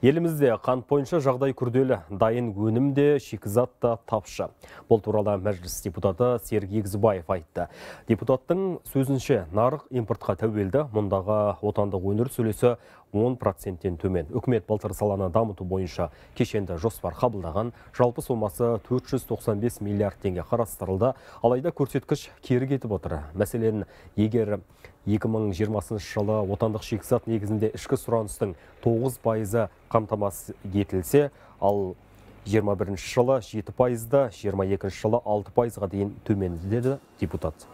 Елімізде қант бойынша жағдай күрделі, дайын өнім де, шикізат та тапшы. Бұл туралы мәжіліс депутаты Сергей Егізбаев айтты. Депутаттың сөзінше нарық импортқа тәуелді, мұндағы отандық өнер сөлесі 10 проценттен төмен. Үкімет былтыр саланы дамыту бойынша кешенді жоспар қабылдаған, жалпы сомасы 495 миллиард теңге қарастырылды. Алайда көрсеткіш кері кетіп отыр. Мәселен, егер 2020 жылы отандық шикізат негізінде ішкі сұраныстың 9 пайызы қамтамасыз етілсе, ал 21 жылы 7 пайызды, 22 жылы 6 пайызға дейін төмендеді депутат.